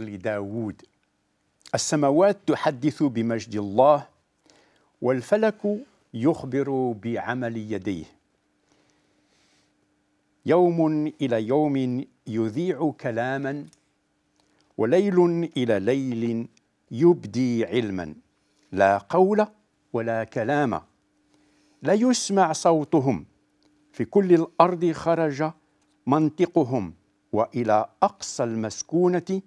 لداود السماوات تحدث بمجد الله والفلك يخبر بعمل يديه يوم الى يوم يذيع كلاما وليل الى ليل يبدي علما لا قول ولا كلام لا يسمع صوتهم في كل الارض خرج منطقهم والى اقصى المسكونه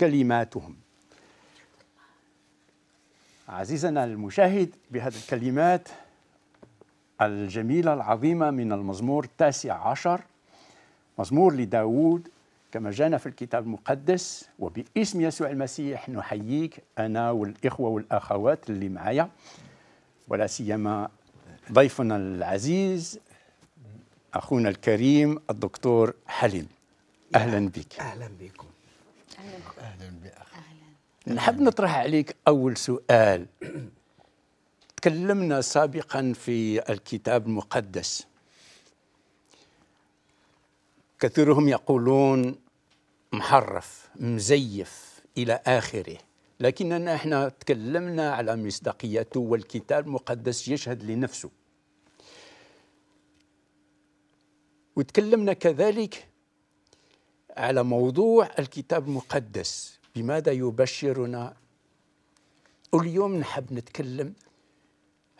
كلماتهم عزيزنا المشاهد بهذه الكلمات الجميلة العظيمة من المزمور التاسع عشر مزمور لداود كما جانا في الكتاب المقدس وباسم يسوع المسيح نحييك أنا والإخوة والأخوات اللي معايا ولا سيما ضيفنا العزيز أخونا الكريم الدكتور حليم أهلا بك أهلا بكم اهلا بك اهلا نحب نطرح عليك اول سؤال تكلمنا سابقا في الكتاب المقدس كثيرهم يقولون محرف مزيف الى اخره لكننا احنا تكلمنا على مصداقيته والكتاب المقدس يشهد لنفسه وتكلمنا كذلك على موضوع الكتاب المقدس بماذا يبشرنا اليوم نحب نتكلم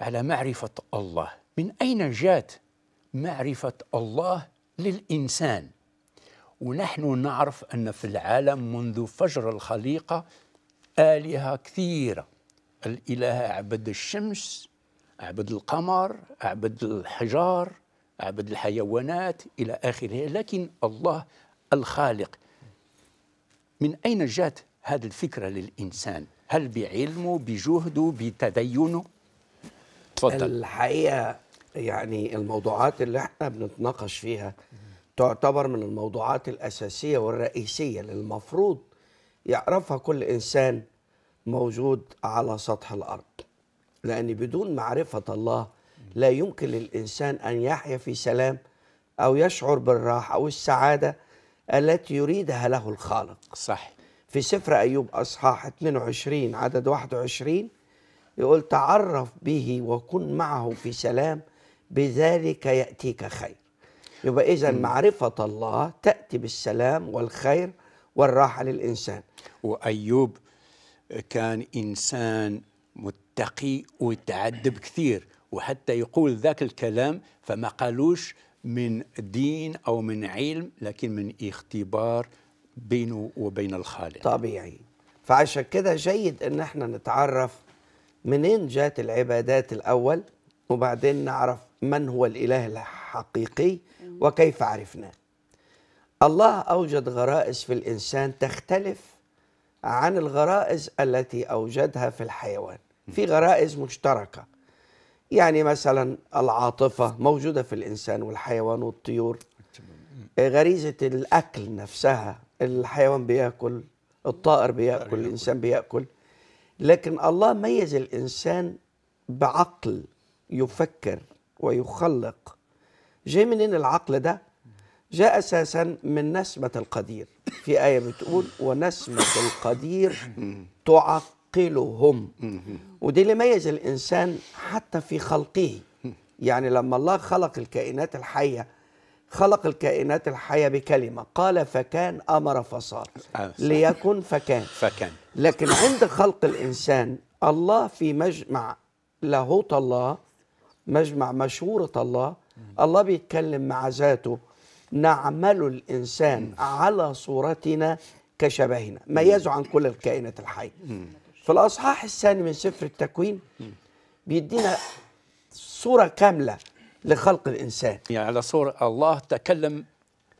على معرفة الله من أين جاءت معرفة الله للإنسان ونحن نعرف أن في العالم منذ فجر الخليقة آلهة كثيرة الإله عبد الشمس عبد القمر عبد الحجار عبد الحيوانات إلى آخره لكن الله الخالق من أين جاءت هذه الفكرة للإنسان هل بعلمه بجهده بتدينه فضل. الحقيقة يعني الموضوعات اللي احنا بنتناقش فيها تعتبر من الموضوعات الأساسية والرئيسية اللي المفروض يعرفها كل إنسان موجود على سطح الأرض لأن بدون معرفة الله لا يمكن للإنسان أن يحيا في سلام أو يشعر بالراحة أو السعادة التي يريدها له الخالق صح في سفر أيوب أصحاح 22 عدد 21 يقول تعرف به وكن معه في سلام بذلك يأتيك خير يبقى إذا معرفة الله تأتي بالسلام والخير والراحة للإنسان وأيوب كان إنسان متقي وتعدب كثير وحتى يقول ذاك الكلام فما قالوش من دين أو من علم لكن من اختبار بينه وبين الخالق طبيعي فعشان كده جيد ان احنا نتعرف منين جات العبادات الاول وبعدين نعرف من هو الاله الحقيقي وكيف عرفناه الله اوجد غرائز في الانسان تختلف عن الغرائز التي اوجدها في الحيوان في غرائز مشتركه يعني مثلا العاطفة موجودة في الإنسان والحيوان والطيور آه، غريزة الأكل نفسها الحيوان بيأكل الطائر بيأكل الإنسان بيأكل لكن الله ميز الإنسان بعقل يفكر ويخلق جاي منين العقل ده جاء اساسا من نسمه القدير في ايه بتقول ونسمه القدير تعق يعقلهم ودي اللي ميز الإنسان حتى في خلقه يعني لما الله خلق الكائنات الحية خلق الكائنات الحية بكلمة قال فكان أمر فصار آه، ليكن فكان فكان لكن عند خلق الإنسان الله في مجمع لاهوت الله مجمع مشورة الله الله بيتكلم مع ذاته نعمل الإنسان على صورتنا كشبهنا ميزه عن كل الكائنات الحية في الأصحاح الثاني من سفر التكوين بيدينا صورة كاملة لخلق الإنسان يعني على صورة الله تكلم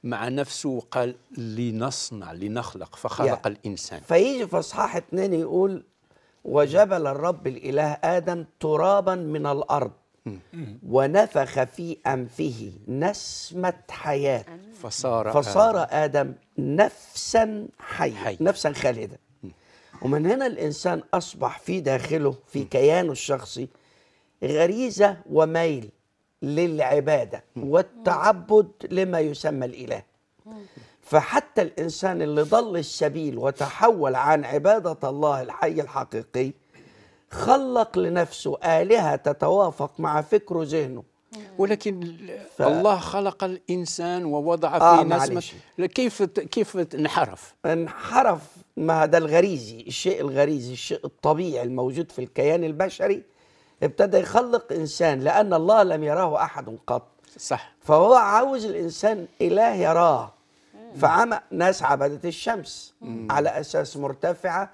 مع نفسه وقال لنصنع لنخلق فخلق يعني الإنسان فيجي في أصحاح اثنين يقول وجبل الرب الإله آدم ترابا من الأرض ونفخ في أنفه نسمة حياة فصار, فصار آدم, آدم نفسا حية حي. نفسا خالدة ومن هنا الإنسان أصبح في داخله في كيانه الشخصي غريزة وميل للعبادة والتعبد لما يسمى الإله فحتى الإنسان اللي ضل السبيل وتحول عن عبادة الله الحي الحقيقي خلق لنفسه آلهة تتوافق مع فكره ذهنه ولكن ف... الله خلق الانسان ووضع في آه نسمه كيف كيف انحرف؟ انحرف ما ده الغريزي الشيء الغريزي الشيء الطبيعي الموجود في الكيان البشري ابتدى يخلق إنسان لأن الله لم يراه أحد قط صح فهو عاوز الإنسان إله يراه فعمى ناس عبدت الشمس مم. على أساس مرتفعة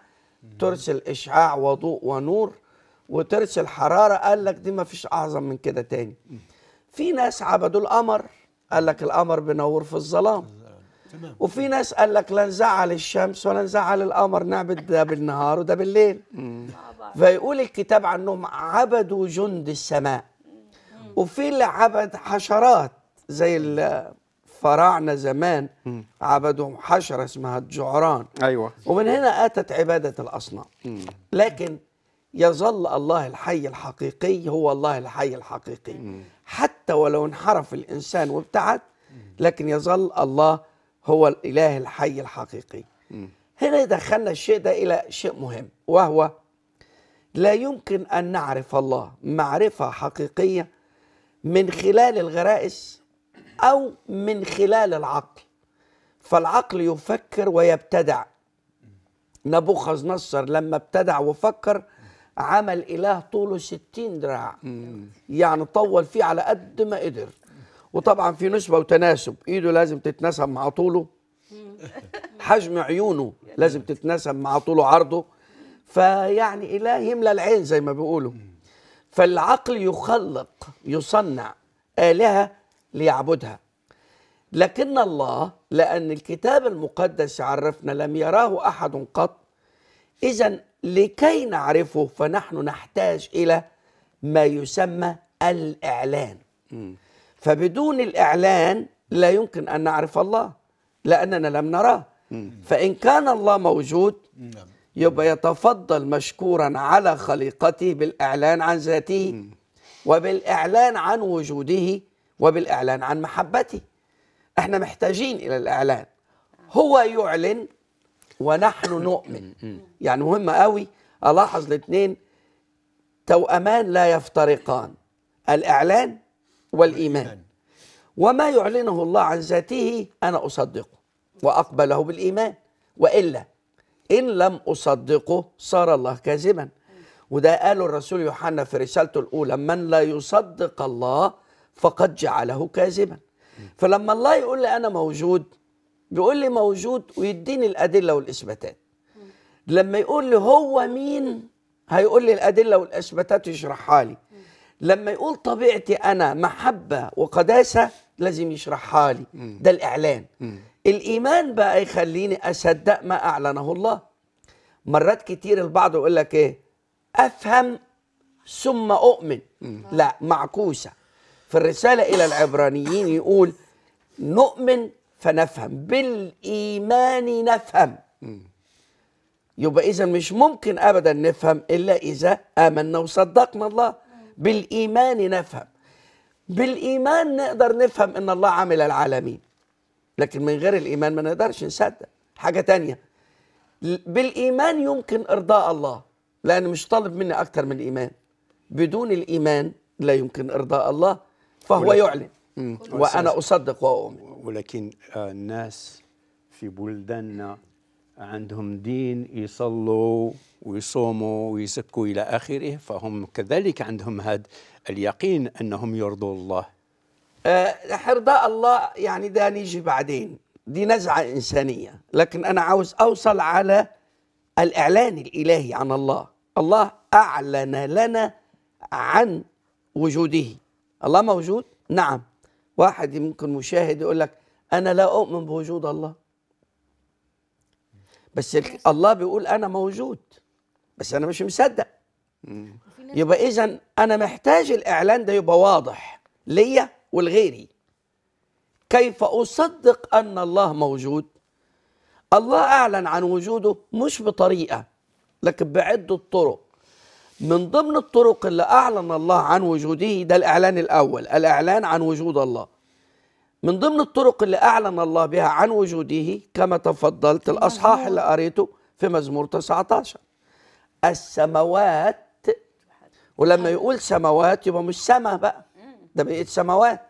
ترسل إشعاع وضوء ونور وترسل حرارة قال لك دي ما فيش أعظم من كده تاني في ناس عبدوا القمر قال لك القمر بنور في الظلام وفي ناس قال لك لا نزعل الشمس ولا نزعل القمر نعبد ده بالنهار وده بالليل فيقول الكتاب عنهم عبدوا جند السماء وفي اللي عبد حشرات زي الفراعنه زمان عبدوا حشره اسمها الجعران ايوه ومن هنا اتت عباده الاصنام لكن يظل الله الحي الحقيقي هو الله الحي الحقيقي حتى ولو انحرف الانسان وابتعد لكن يظل الله هو الإله الحي الحقيقي هنا دخلنا الشيء ده إلى شيء مهم وهو لا يمكن أن نعرف الله معرفة حقيقية من خلال الغرائز أو من خلال العقل فالعقل يفكر ويبتدع نبوخذ نصر لما ابتدع وفكر عمل إله طوله ستين دراع يعني طول فيه على قد ما قدر وطبعا في نسبه وتناسب ايده لازم تتناسب مع طوله حجم عيونه لازم تتناسب مع طوله عرضه فيعني اله يملى العين زي ما بيقولوا فالعقل يخلق يصنع الهه ليعبدها لكن الله لان الكتاب المقدس عرفنا لم يراه احد قط اذا لكي نعرفه فنحن نحتاج الى ما يسمى الاعلان فبدون الإعلان لا يمكن أن نعرف الله لأننا لم نراه فإن كان الله موجود نعم. يبقى يتفضل مشكورا على خليقته بالإعلان عن ذاته وبالإعلان عن وجوده وبالإعلان عن محبته احنا محتاجين إلى الإعلان هو يعلن ونحن نؤمن يعني مهم قوي ألاحظ الاثنين توأمان لا يفترقان الإعلان والإيمان وما يعلنه الله عن ذاته أنا أصدقه وأقبله بالإيمان وإلا إن لم أصدقه صار الله كاذبا وده قال الرسول يوحنا في رسالته الأولى من لا يصدق الله فقد جعله كاذبا فلما الله يقول لي أنا موجود بيقول لي موجود ويديني الأدلة والإثباتات لما يقول لي هو مين هيقول لي الأدلة والإثباتات يشرحها لي لما يقول طبيعتي انا محبه وقداسه لازم يشرحها لي ده الاعلان الايمان بقى يخليني اصدق ما اعلنه الله مرات كتير البعض يقول لك ايه افهم ثم اؤمن لا معكوسه في الرساله الى العبرانيين يقول نؤمن فنفهم بالايمان نفهم يبقى اذا مش ممكن ابدا نفهم الا اذا امنا وصدقنا الله بالإيمان نفهم بالإيمان نقدر نفهم إن الله عامل العالمين لكن من غير الإيمان ما نقدرش نصدق حاجة تانية بالإيمان يمكن إرضاء الله لأن مش طالب مني أكتر من الإيمان بدون الإيمان لا يمكن إرضاء الله فهو ولكن يعلن وأنا أصدق وأؤمن ولكن آه، الناس في بلداننا عندهم دين يصلوا ويصوموا ويزكوا إلى آخره فهم كذلك عندهم هذا اليقين أنهم يرضوا الله أه رضاء الله يعني ده نيجي بعدين دي نزعة إنسانية لكن أنا عاوز أوصل على الإعلان الإلهي عن الله الله أعلن لنا عن وجوده الله موجود نعم واحد يمكن مشاهد يقول لك أنا لا أؤمن بوجود الله بس الله بيقول انا موجود بس انا مش مصدق يبقى اذا انا محتاج الاعلان ده يبقى واضح ليا ولغيري كيف اصدق ان الله موجود الله اعلن عن وجوده مش بطريقه لكن بعده الطرق من ضمن الطرق اللي اعلن الله عن وجوده ده الاعلان الاول الاعلان عن وجود الله من ضمن الطرق اللي أعلن الله بها عن وجوده كما تفضلت الأصحاح اللي قريته في مزمور 19 السماوات ولما يقول سماوات يبقى مش سما بقى ده بقيت سماوات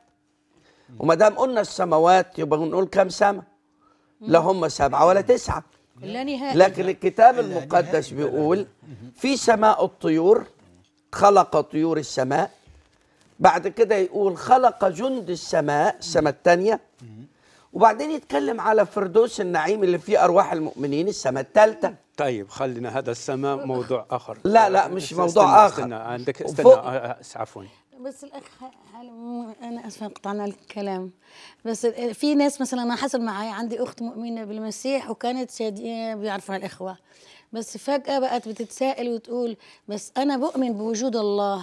وما دام قلنا السماوات يبقى نقول كام سما لا هم سبعه ولا تسعه لكن الكتاب المقدس بيقول في سماء الطيور خلق طيور السماء بعد كده يقول خلق جند السماء السماء الثانية وبعدين يتكلم على فردوس النعيم اللي فيه أرواح المؤمنين السماء الثالثة طيب خلينا هذا السماء موضوع آخر لا لا مش استنى موضوع استنى آخر استنى عندك استنى آه، آه، آه، عفوا بس الاخ انا اسفه قطعنا الكلام بس في ناس مثلا انا حصل معايا عندي اخت مؤمنه بالمسيح وكانت شاديه بيعرفها الاخوه بس فجاه بقت بتتساءل وتقول بس انا بؤمن بوجود الله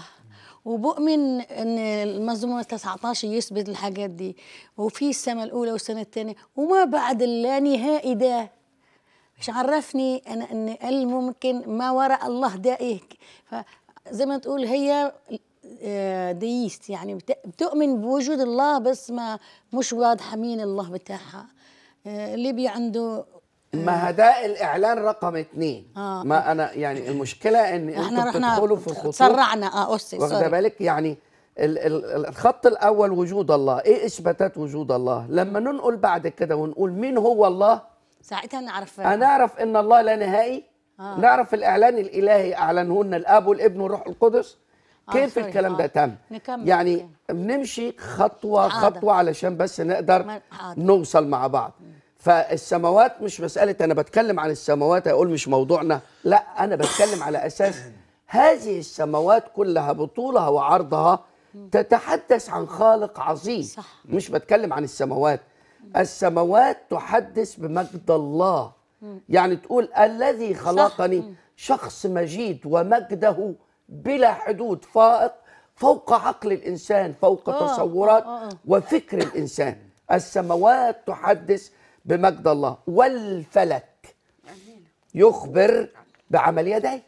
وبؤمن ان المزمور 19 يثبت الحاجات دي وفي السنه الاولى والسنه الثانيه وما بعد اللانهائي ده مش عرفني انا ان الممكن ما وراء الله ده ايه فزي ما تقول هي آه، ديست يعني بتؤمن بوجود الله بس ما مش واضحه مين الله بتاعها آه، ليبيا عنده ما ده آه. الاعلان رقم اثنين آه. ما انا يعني المشكله ان انتوا رحنا في الخطوط سرعنا اه اسس واخده بالك يعني الخط الاول وجود الله ايه اثباتات وجود الله لما ننقل بعد كده ونقول مين هو الله ساعتها نعرف هنعرف ان الله لا نهائي آه. نعرف الاعلان الالهي اعلنه لنا الاب والابن والروح القدس آه، كيف آه الكلام آه. ده تم نكمل يعني نكمل. بنمشي خطوه عادة. خطوه علشان بس نقدر عادة. نوصل مع بعض م. فالسماوات مش مساله انا بتكلم عن السماوات اقول مش موضوعنا لا انا بتكلم على اساس هذه السماوات كلها بطولها وعرضها تتحدث عن خالق عظيم صح. مش بتكلم عن السماوات السماوات تحدث بمجد الله يعني تقول الذي خلقني شخص مجيد ومجده بلا حدود فائق فوق عقل الانسان فوق آه، آه، تصورات آه، وفكر الانسان السماوات تحدث بمجد الله والفلك يخبر بعمل يديه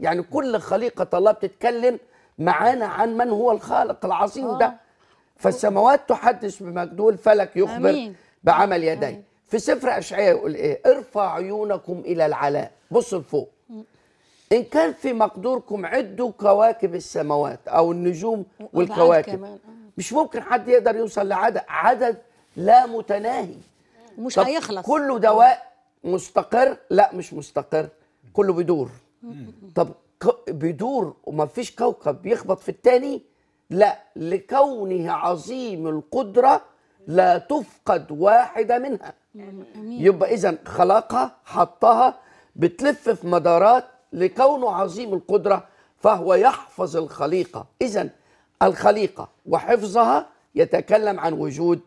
يعني كل خليقة الله بتتكلم معانا عن من هو الخالق العظيم ده آه. فالسماوات تحدث بمجده والفلك يخبر بعمل يديه في سفر أشعية يقول إيه ارفع عيونكم إلى العلاء بص لفوق إن كان في مقدوركم عدوا كواكب السماوات أو النجوم والكواكب آه. مش ممكن حد يقدر يوصل لعدد عدد لا متناهي مش هيخلص كله دواء مستقر لا مش مستقر كله بيدور طب بيدور ومفيش كوكب بيخبط في التاني لا لكونه عظيم القدرة لا تفقد واحدة منها يبقى إذا خلقها حطها بتلف في مدارات لكونه عظيم القدرة فهو يحفظ الخليقة إذا الخليقة وحفظها يتكلم عن وجود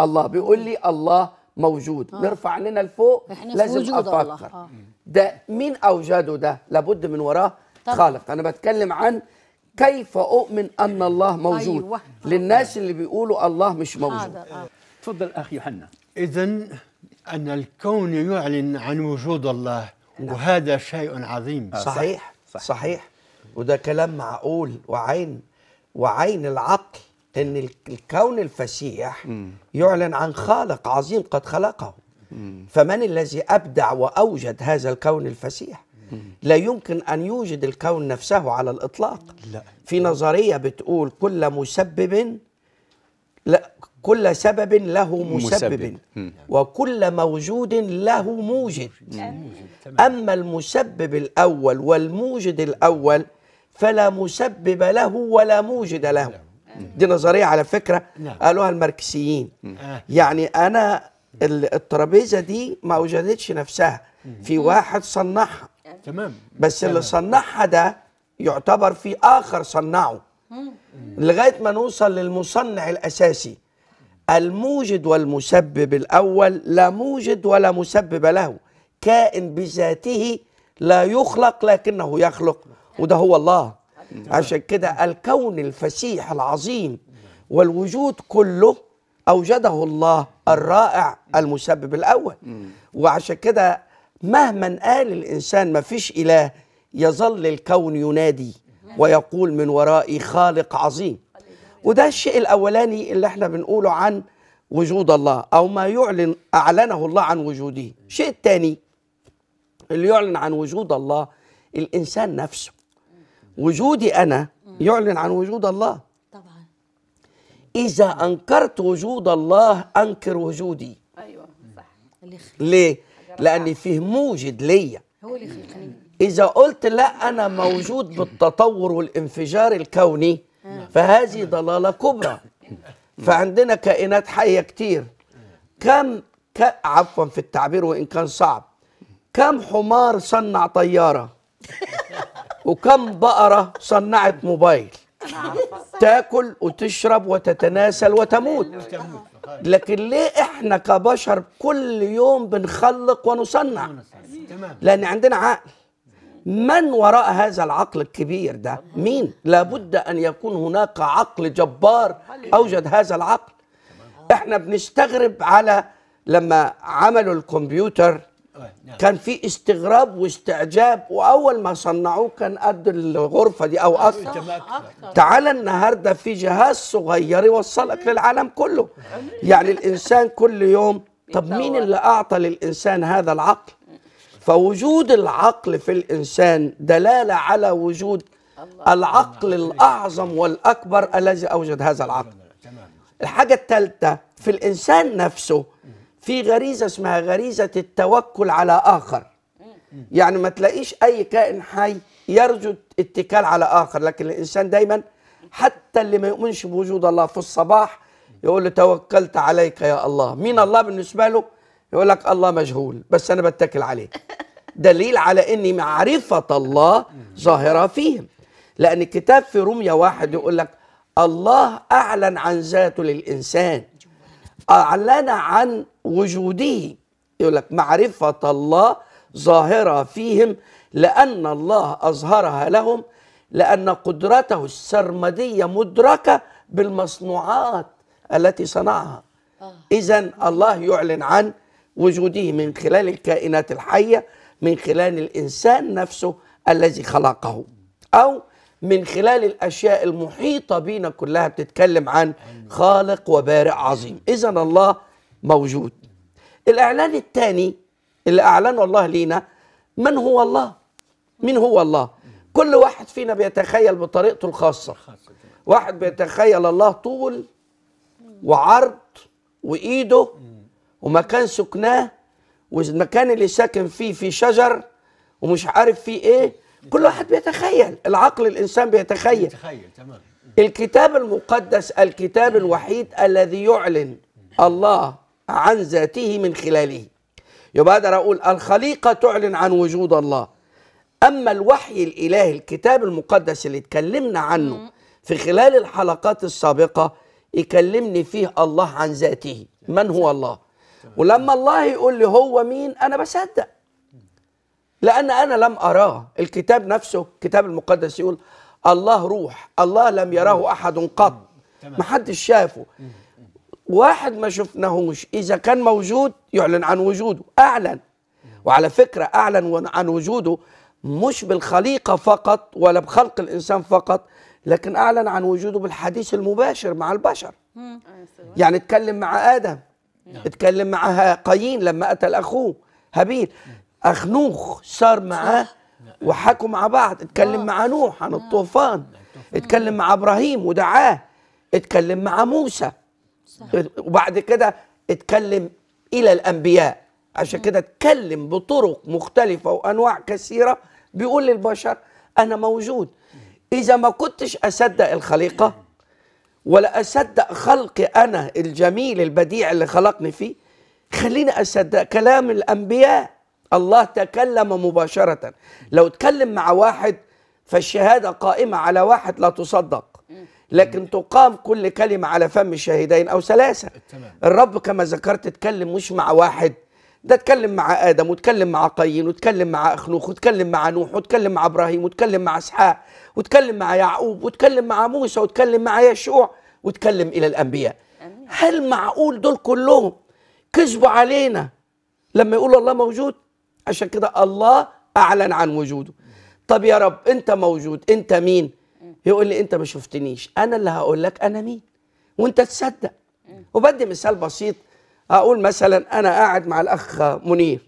الله بيقول لي الله موجود آه. نرفع عيننا لفوق لازم افكر آه. ده مين اوجده ده لابد من وراه طبعا. خالق انا بتكلم عن كيف اؤمن ان الله أيوة. موجود أيوة. للناس اللي بيقولوا الله مش موجود آه. تفضل اخ يوحنا اذا ان الكون يعلن عن وجود الله نعم. وهذا شيء عظيم آه، صحيح صحيح, صحيح. وده كلام معقول وعين وعين العقل ان الكون الفسيح يعلن عن خالق عظيم قد خلقه فمن الذي ابدع واوجد هذا الكون الفسيح لا يمكن ان يوجد الكون نفسه على الاطلاق لا. في نظريه بتقول كل مسبب لا كل سبب له مسبب, مسبب. وكل موجود له موجد اما المسبب الاول والموجد الاول فلا مسبب له ولا موجد له دي نظريه على فكره نعم. قالوها الماركسيين آه. يعني انا الترابيزه دي ما وجدتش نفسها في واحد صنعها تمام بس اللي صنعها ده يعتبر في اخر صنعه لغايه ما نوصل للمصنع الاساسي الموجد والمسبب الاول لا موجد ولا مسبب له كائن بذاته لا يخلق لكنه يخلق وده هو الله عشان كده الكون الفسيح العظيم والوجود كله أوجده الله الرائع المسبب الأول وعشان كده مهما قال الإنسان ما فيش إله يظل الكون ينادي ويقول من ورائي خالق عظيم وده الشيء الأولاني اللي احنا بنقوله عن وجود الله أو ما يعلن أعلنه الله عن وجوده الشيء الثاني اللي يعلن عن وجود الله الإنسان نفسه وجودي أنا يعلن عن وجود الله طبعا إذا أنكرت وجود الله أنكر وجودي أيوة صح ليه؟ لأن فيه موجد ليا هو اللي خلقني إذا قلت لا أنا موجود بالتطور والانفجار الكوني آه. فهذه ضلالة كبرى فعندنا كائنات حية كتير كم ك... عفوا في التعبير وإن كان صعب كم حمار صنع طيارة وكم بقرة صنعت موبايل تاكل وتشرب وتتناسل وتموت لكن ليه احنا كبشر كل يوم بنخلق ونصنع لان عندنا عقل من وراء هذا العقل الكبير ده مين لابد ان يكون هناك عقل جبار اوجد هذا العقل احنا بنستغرب على لما عملوا الكمبيوتر نعم. كان في استغراب واستعجاب واول ما صنعوه كان قد الغرفه دي او اكثر تعال النهارده في جهاز صغير يوصلك للعالم كله يعني الانسان كل يوم طب مين اللي اعطى للانسان هذا العقل فوجود العقل في الانسان دلاله على وجود العقل نعم. الاعظم والاكبر الذي اوجد هذا العقل الحاجه الثالثه في الانسان نفسه في غريزه اسمها غريزه التوكل على اخر يعني ما تلاقيش اي كائن حي يرجو اتكال على اخر لكن الانسان دايما حتى اللي ما يؤمنش بوجود الله في الصباح يقول له توكلت عليك يا الله مين الله بالنسبه له يقول لك الله مجهول بس انا بتكل عليه دليل على ان معرفه الله ظاهره فيهم لان الكتاب في روميا واحد يقول لك الله اعلن عن ذاته للانسان أعلن عن وجوده يقول لك معرفة الله ظاهرة فيهم لأن الله أظهرها لهم لأن قدرته السرمدية مدركة بالمصنوعات التي صنعها آه. إذا الله يعلن عن وجوده من خلال الكائنات الحية من خلال الإنسان نفسه الذي خلقه أو من خلال الأشياء المحيطة بينا كلها بتتكلم عن خالق وبارئ عظيم إذا الله موجود الإعلان الثاني اللي أعلنه الله لينا من هو الله من هو الله كل واحد فينا بيتخيل بطريقته الخاصة واحد بيتخيل الله طول وعرض وإيده ومكان سكناه والمكان اللي ساكن فيه في شجر ومش عارف فيه إيه كل واحد بيتخيل العقل الانسان بيتخيل بيتخيل تمام الكتاب المقدس الكتاب الوحيد الذي يعلن الله عن ذاته من خلاله يبقى اقدر اقول الخليقه تعلن عن وجود الله اما الوحي الالهي الكتاب المقدس اللي اتكلمنا عنه في خلال الحلقات السابقه يكلمني فيه الله عن ذاته من هو الله ولما الله يقول لي هو مين انا بصدق لأن أنا لم أراه الكتاب نفسه الكتاب المقدس يقول الله روح الله لم يراه أحد قط محدش شافه واحد ما شفناهوش إذا كان موجود يعلن عن وجوده أعلن وعلى فكرة أعلن عن وجوده مش بالخليقة فقط ولا بخلق الإنسان فقط لكن أعلن عن وجوده بالحديث المباشر مع البشر يعني اتكلم مع آدم نعم. اتكلم مع قايين لما قتل أخوه هابيل اخنوخ صار معاه وحكوا مع بعض اتكلم آه. مع نوح عن نعم. نعم، الطوفان اتكلم مع ابراهيم ودعاه اتكلم مع موسى وبعد كده اتكلم الى الانبياء عشان كده اتكلم بطرق مختلفه وانواع كثيره بيقول للبشر انا موجود اذا ما كنتش اصدق الخليقه ولا اصدق خلقي انا الجميل البديع اللي خلقني فيه خليني اصدق كلام الانبياء الله تكلم مباشرة لو اتكلم مع واحد فالشهادة قائمة على واحد لا تصدق لكن تقام كل كلمة على فم الشاهدين أو ثلاثة الرب كما ذكرت اتكلم مش مع واحد ده اتكلم مع آدم واتكلم مع قايين واتكلم مع أخنوخ واتكلم مع نوح واتكلم مع إبراهيم واتكلم مع إسحاق واتكلم مع يعقوب واتكلم مع موسى واتكلم مع يشوع واتكلم إلى الأنبياء هل معقول دول كلهم كذبوا علينا لما يقولوا الله موجود عشان كده الله اعلن عن وجوده طب يا رب انت موجود انت مين يقول لي انت ما شفتنيش انا اللي هقول لك انا مين وانت تصدق وبدي مثال بسيط اقول مثلا انا قاعد مع الاخ منير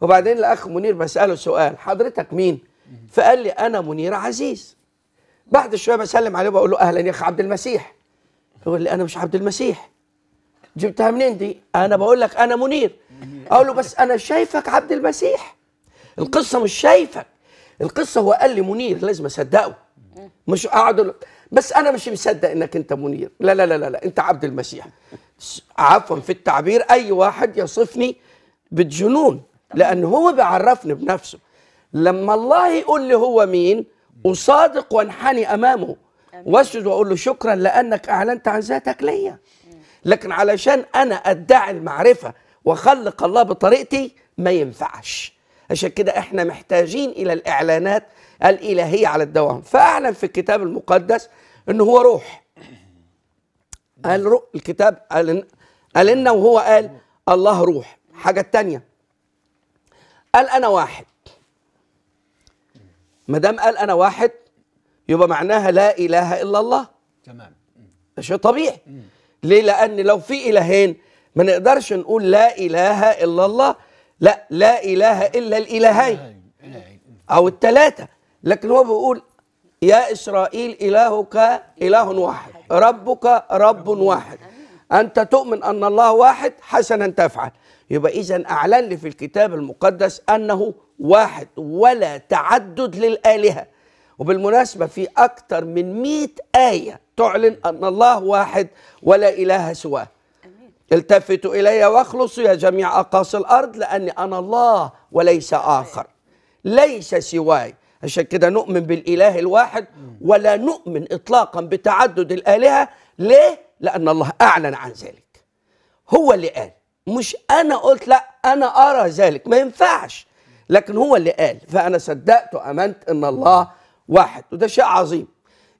وبعدين الاخ منير بساله سؤال حضرتك مين فقال لي انا منير عزيز بعد شويه بسلم عليه وبقول له اهلا يا اخ عبد المسيح يقول لي انا مش عبد المسيح جبتها منين دي انا بقول لك انا منير اقول له بس انا شايفك عبد المسيح القصه مش شايفك القصه هو قال لي منير لازم اصدقه مش اقعد بس انا مش مصدق انك انت منير لا لا لا لا, لا. انت عبد المسيح عفوا في التعبير اي واحد يصفني بالجنون لان هو بيعرفني بنفسه لما الله يقول لي هو مين اصادق وانحني امامه واسجد واقول له شكرا لانك اعلنت عن ذاتك ليا لكن علشان انا ادعي المعرفه وخلق الله بطريقتي ما ينفعش عشان كده احنا محتاجين الى الاعلانات الالهيه على الدوام فاعلن في الكتاب المقدس ان هو روح قال روح الكتاب قال قال وهو قال الله روح حاجه تانية قال انا واحد ما دام قال انا واحد يبقى معناها لا اله الا الله تمام شيء طبيعي ليه لان لو في الهين ما نقدرش نقول لا إله إلا الله لا لا إله إلا الإلهين أو الثلاثة لكن هو بيقول يا إسرائيل إلهك إله واحد ربك رب واحد أنت تؤمن أن الله واحد حسنا تفعل يبقى إذا أعلن لي في الكتاب المقدس أنه واحد ولا تعدد للآلهة وبالمناسبة في أكثر من مئة آية تعلن أن الله واحد ولا إله سواه التفتوا إلي واخلصوا يا جميع أقاصي الأرض لأني أنا الله وليس آخر ليس سواي عشان كده نؤمن بالإله الواحد ولا نؤمن إطلاقا بتعدد الآلهة ليه؟ لأن الله أعلن عن ذلك هو اللي قال مش أنا قلت لا أنا أرى ذلك ما ينفعش لكن هو اللي قال فأنا صدقت وأمنت أن الله واحد وده شيء عظيم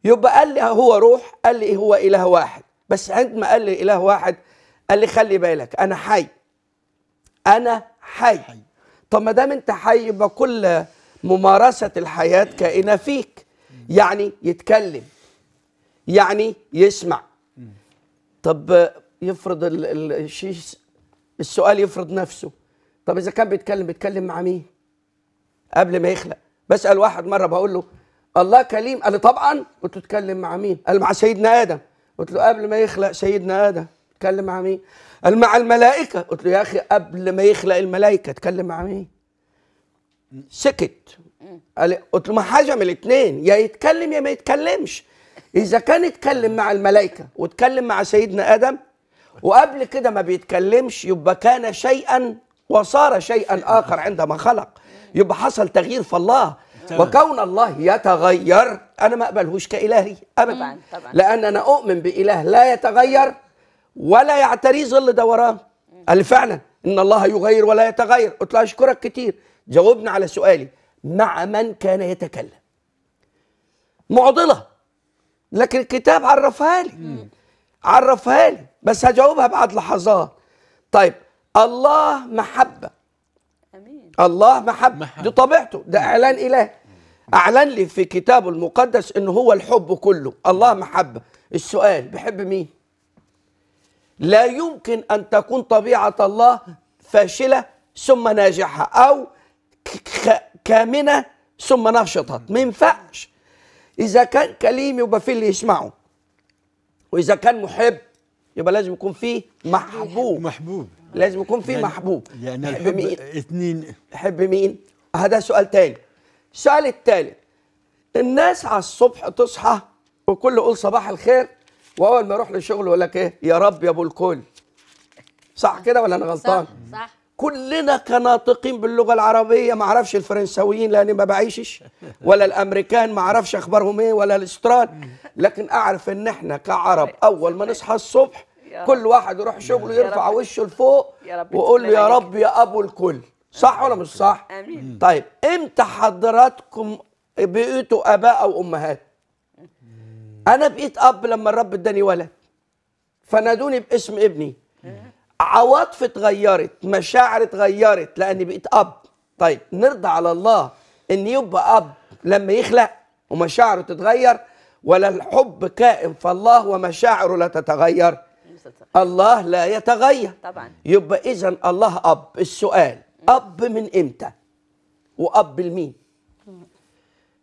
يبقى قال لي هو روح قال لي هو إله واحد بس عندما قال لي إله واحد قال لي خلي بالك انا حي انا حي, حي. طب ما دام انت حي يبقى كل ممارسه الحياه كائنه فيك يعني يتكلم يعني يسمع طب يفرض الشي... السؤال يفرض نفسه طب اذا كان بيتكلم بيتكلم مع مين قبل ما يخلق بسال واحد مره بقول له الله كليم قال لي طبعا قلت له تكلم مع مين قال مع سيدنا ادم قلت له قبل ما يخلق سيدنا ادم تكلم مع مين؟ قال مع الملائكة قلت له يا أخي قبل ما يخلق الملائكة تكلم مع مين؟ سكت قال قلت له ما حاجة من الاتنين يا يتكلم يا ما يتكلمش إذا كان اتكلم مع الملائكة واتكلم مع سيدنا آدم وقبل كده ما بيتكلمش يبقى كان شيئا وصار شيئا آخر عندما خلق يبقى حصل تغيير في الله وكون الله يتغير أنا ما أقبلهوش كإلهي أبدا طبعا طبعا لأن أنا أؤمن بإله لا يتغير ولا يعتريه ظل دوران قال لي فعلا ان الله يغير ولا يتغير قلت له اشكرك كتير جاوبني على سؤالي مع من كان يتكلم معضله لكن الكتاب عرفها لي عرفها لي بس هجاوبها بعد لحظات طيب الله محبه امين الله محبه محب. دي طبيعته ده اعلان اله اعلن لي في كتابه المقدس ان هو الحب كله الله محبه السؤال بحب مين لا يمكن أن تكون طبيعة الله فاشلة ثم ناجحة أو كامنة ثم نشطت ما ينفعش إذا كان كليم يبقى فيه اللي يسمعه وإذا كان محب يبقى لازم يكون فيه محبوب محبوب لازم يكون فيه يعني محبوب يعني الحب مين؟ اتنين حب مين؟ هذا سؤال تاني السؤال التالت الناس على الصبح تصحى وكل يقول صباح الخير واول ما اروح للشغل يقول لك ايه يا رب يا ابو الكل صح كده ولا انا غلطان صح, صح. كلنا كناطقين باللغه العربيه ما اعرفش الفرنساويين لاني ما بعيشش ولا الامريكان ما اعرفش اخبارهم ايه ولا الاسترال لكن اعرف ان احنا كعرب اول ما نصحى الصبح كل واحد يروح شغله يرفع وشه لفوق ويقول له يا رب يا ابو الكل صح ولا مش صح امين طيب امتى حضراتكم بقيتوا اباء او امهات انا بقيت اب لما الرب اداني ولد فنادوني باسم ابني عواطفي اتغيرت مشاعري اتغيرت لاني بقيت اب طيب نرضى على الله ان يبقى اب لما يخلق ومشاعره تتغير ولا الحب كائن فالله ومشاعره لا تتغير الله لا يتغير طبعا يبقى اذا الله اب السؤال اب من امتى واب لمين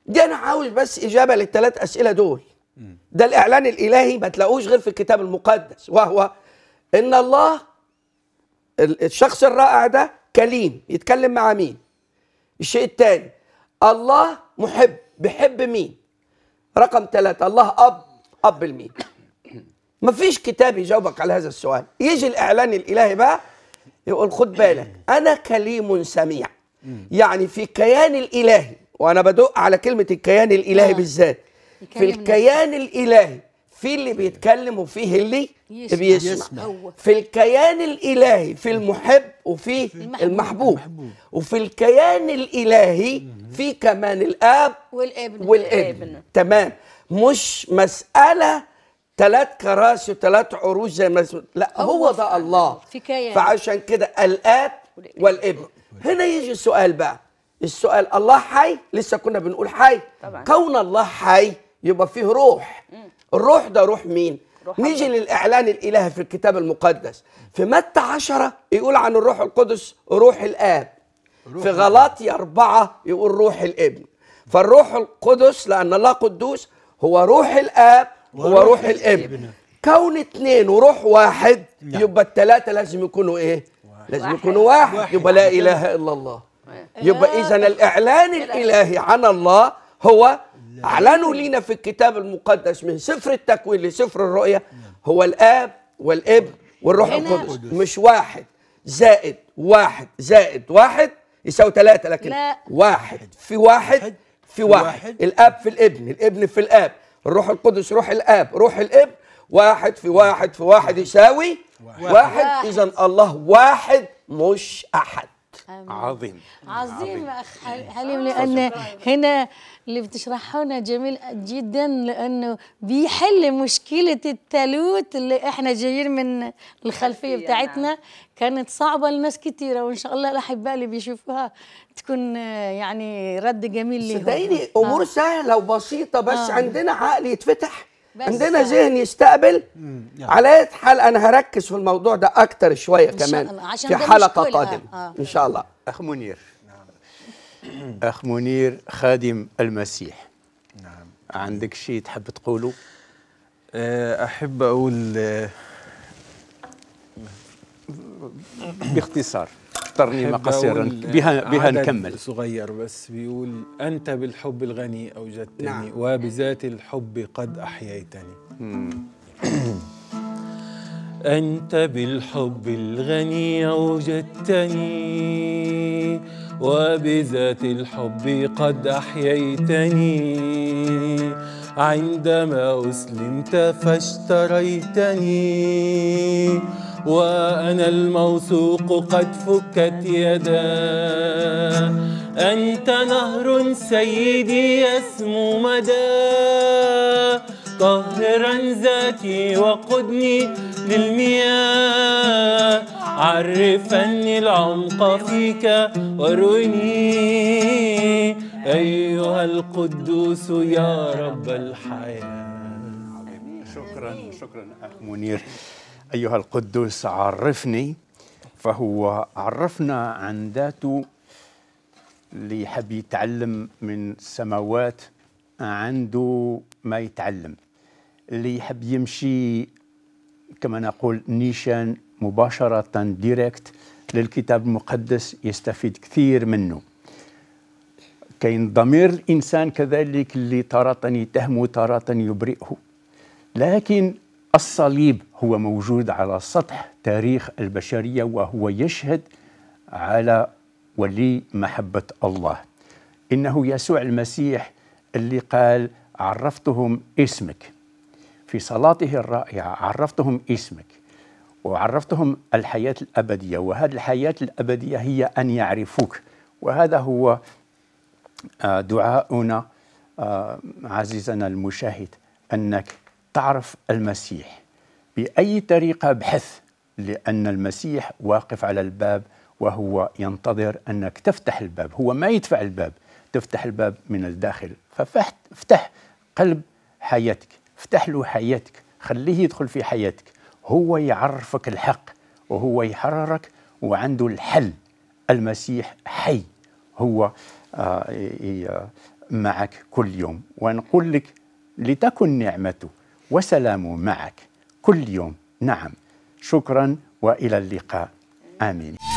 دي انا عاوز بس اجابه للثلاث اسئله دول ده الاعلان الالهي ما تلاقوش غير في الكتاب المقدس وهو ان الله الشخص الرائع ده كليم يتكلم مع مين الشيء الثاني الله محب بيحب مين رقم ثلاثة الله اب اب لمين مفيش كتاب يجاوبك على هذا السؤال يجي الاعلان الالهي بقى يقول خد بالك انا كليم سميع يعني في الكيان الالهي وانا بدق على كلمه الكيان الالهي آه. بالذات في الكيان الالهي في اللي بيتكلم وفيه اللي يسمع. بيسمع يسمع. في الكيان الالهي في المحب وفي المحبوب, المحبوب. وفي الكيان الالهي في كمان الاب والابن والابن تمام مش مساله ثلاث كراسي وثلاث عروش زي ما لا هو ده الله في كيان فعشان كده الاب والابن هنا يجي السؤال بقى السؤال الله حي لسه كنا بنقول حي طبعا. كون الله حي يبقى فيه روح الروح ده روح مين روح نيجي للاعلان الالهي في الكتاب المقدس في متى عشرة يقول عن الروح القدس روح الاب روح في غلاطي أربعة يقول روح الابن فالروح القدس لأن الله قدوس هو روح الآب هو روح الابن كون اثنين وروح واحد لا. نعم. يبقى الثلاثة لازم يكونوا ايه واحد. لازم يكونوا واحد, واحد. يبقى لا إله إلا الله يبقى إذا الإعلان الإلهي عن الله هو اعلنوا لينا في الكتاب المقدس من سفر التكوين لسفر الرؤية هو الاب والابن والروح القدس مش واحد زائد واحد زائد واحد يساوي ثلاثة لكن لا. واحد في واحد في واحد الاب في الابن الابن في الاب الروح القدس روح الاب روح الابن واحد في واحد في واحد يساوي واحد, واحد. اذا الله واحد مش احد عظيم عظيم اخ إيه. حليم لان هنا اللي بتشرحه لنا جميل جدا لانه بيحل مشكله التالوت اللي احنا جايين من الخلفيه بتاعتنا نعم. كانت صعبه لناس كثيره وان شاء الله الاحباء اللي بيشوفوها تكون يعني رد جميل ليهم صدقيني امور آه. سهله وبسيطه بس آه. عندنا عقل يتفتح عندنا ذهن يستقبل على اية حال انا هركز في الموضوع ده اكتر شويه كمان في حلقه آه، قادمه آه. ان شاء الله اخ منير نعم. اخ منير خادم المسيح نعم عندك شيء تحب تقوله آه، احب اقول آه، باختصار ترنيمة قصيرا بها بها نكمل صغير بس بيقول أنت بالحب الغني أوجدتني نعم. وبذات الحب قد أحييتني أنت بالحب الغني أوجدتني وبذات الحب قد أحييتني عندما أسلمت فاشتريتني وأنا الموثوق قد فكت يدا أنت نهر سيدي يسمو مدى طهرا ذاتي وقدني للمياه عرفني العمق فيك واروني أيها القدوس يا رب الحياة شكرا شكرا أخ منير أيها القدوس عرفني فهو عرفنا عن ذاته اللي يحب يتعلم من السماوات عنده ما يتعلم اللي يحب يمشي كما نقول نيشان مباشرة ديريكت للكتاب المقدس يستفيد كثير منه كاين ضمير الإنسان كذلك اللي تارة يتهم وتارة يبرئه لكن الصليب هو موجود على سطح تاريخ البشرية وهو يشهد على ولي محبة الله إنه يسوع المسيح اللي قال عرفتهم اسمك في صلاته الرائعة عرفتهم اسمك وعرفتهم الحياة الأبدية وهذه الحياة الأبدية هي أن يعرفوك وهذا هو آه، دعاؤنا آه، عزيزنا المشاهد أنك تعرف المسيح باي طريقه بحث لان المسيح واقف على الباب وهو ينتظر انك تفتح الباب هو ما يدفع الباب تفتح الباب من الداخل ففتح قلب حياتك افتح له حياتك خليه يدخل في حياتك هو يعرفك الحق وهو يحررك وعنده الحل المسيح حي هو آه، معك كل يوم ونقول لك لتكن نعمته وسلام معك كل يوم نعم شكرا والى اللقاء امين